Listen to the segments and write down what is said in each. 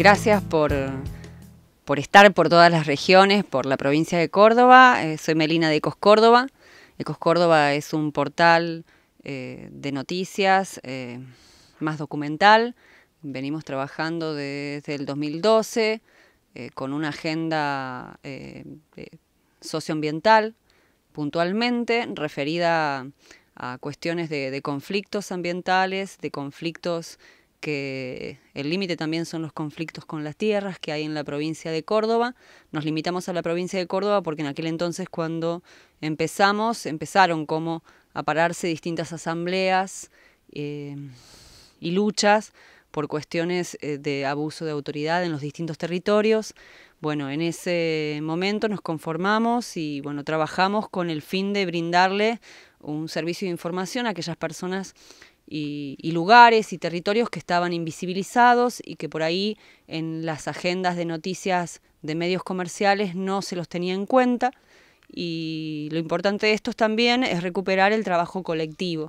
Gracias por, estar por todas las regiones, por la provincia de Córdoba. Eh, soy Melina de Ecos Córdoba. Ecos Córdoba es un portal eh, de noticias eh, más documental. Venimos trabajando desde el 2012 con una agenda socioambiental puntualmente referida a cuestiones de, de conflictos ambientales, de conflictos que el límite también son los conflictos con las tierras que hay en la provincia de Córdoba. Nos limitamos a la provincia de Córdoba porque en aquel entonces cuando empezamos, empezaron como a pararse distintas asambleas eh, y luchas por cuestiones eh, de abuso de autoridad en los distintos territorios. Bueno, en ese momento nos conformamos y bueno, trabajamos con el fin de brindarle un servicio de información a aquellas personas y, lugares y territorios que estaban invisibilizados y que por ahí en las agendas de noticias de medios comerciales no se los tenía en cuenta. Y lo importante de esto también es recuperar el trabajo colectivo.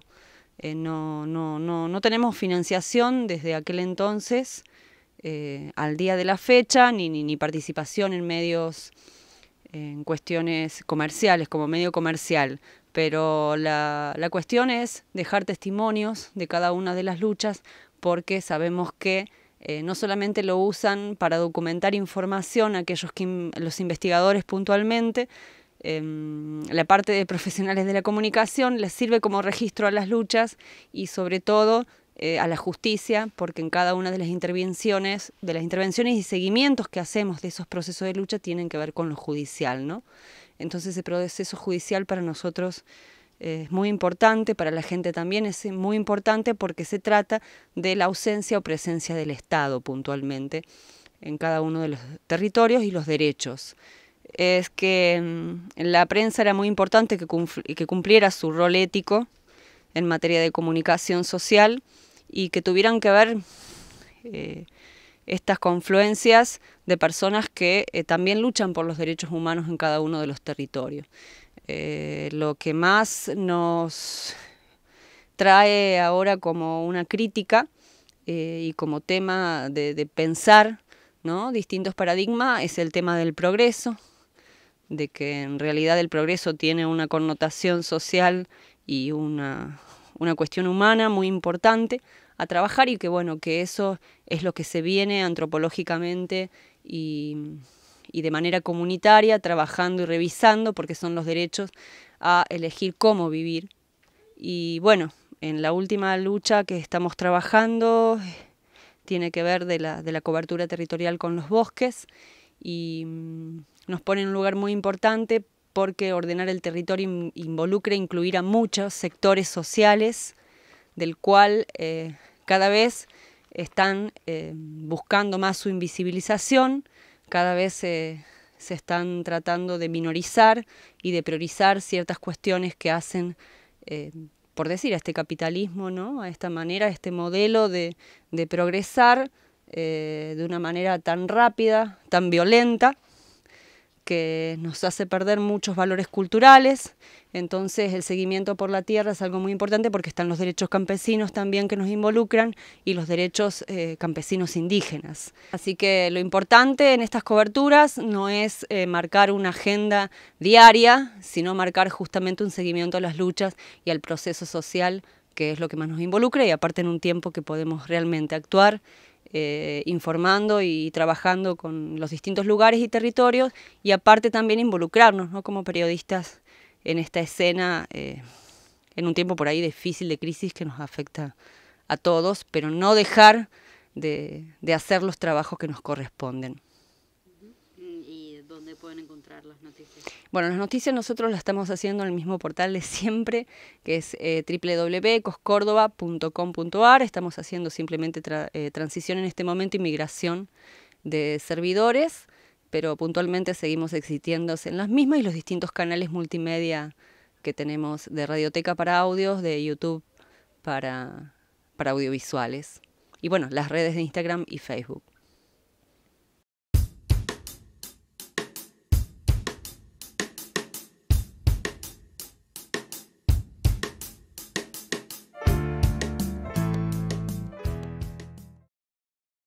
Eh, no, tenemos financiación desde aquel entonces eh, al día de la fecha, ni, participación en medios, en cuestiones comerciales, como medio comercial. Pero la, cuestión es dejar testimonios de cada una de las luchas porque sabemos que eh, no solamente lo usan para documentar información aquellos que los investigadores puntualmente, em, la parte de profesionales de la comunicación les sirve como registro a las luchas y sobre todo eh, a la justicia, porque en cada una de las intervenciones, de las intervenciones y seguimientos que hacemos de esos procesos de lucha tienen que ver con lo judicial, ¿no? Entonces ese proceso judicial para nosotros eh, es muy importante, para la gente también es muy importante porque se trata de la ausencia o presencia del Estado puntualmente en cada uno de los territorios y los derechos. Es que mm, la prensa era muy importante que, cumpliera su rol ético en materia de comunicación social y que tuvieran que ver eh, estas confluencias de personas que eh, también luchan por los derechos humanos en cada uno de los territorios. Eh, lo que más nos trae ahora como una crítica eh, y como tema de, pensar ¿no? distintos paradigmas es el tema del progreso, de que en realidad el progreso tiene una connotación social y una, una cuestión humana muy importante, a trabajar y que bueno, que eso es lo que se viene antropológicamente y, de manera comunitaria, trabajando y revisando, porque son los derechos a elegir cómo vivir. Y bueno, en la última lucha que estamos trabajando tiene que ver de la, cobertura territorial con los bosques y mm, nos pone en un lugar muy importante porque ordenar el territorio involucra incluir a muchos sectores sociales, del cual eh, cada vez están eh, buscando más su invisibilización, cada vez eh, se están tratando de minorizar y de priorizar ciertas cuestiones que hacen, eh, por decir, a este capitalismo, ¿no? a esta manera, a este modelo de progresar de una manera tan rápida, tan violenta, que nos hace perder muchos valores culturales. Entonces el seguimiento por la tierra es algo muy importante porque están los derechos campesinos también que nos involucran y los derechos eh, campesinos indígenas. Así que lo importante en estas coberturas no es eh, marcar una agenda diaria, sino marcar justamente un seguimiento a las luchas y al proceso social que es lo que más nos involucra y aparte en un tiempo que podemos realmente actuar eh, informando y trabajando con los distintos lugares y territorios y aparte también involucrarnos ¿no? como periodistas en esta escena eh, en un tiempo por ahí difícil de crisis que nos afecta a todos, pero no dejar de hacer los trabajos que nos corresponden encontrar las noticias? Bueno, las noticias nosotros las estamos haciendo en el mismo portal de siempre, que es eh, www.coscórdoba.com.ar. Estamos haciendo simplemente eh, transición en este momento y migración de servidores, pero puntualmente seguimos existiéndose en las mismas y los distintos canales multimedia que tenemos de radioteca para audios, de YouTube para, para audiovisuales. Y bueno, las redes de Instagram y Facebook.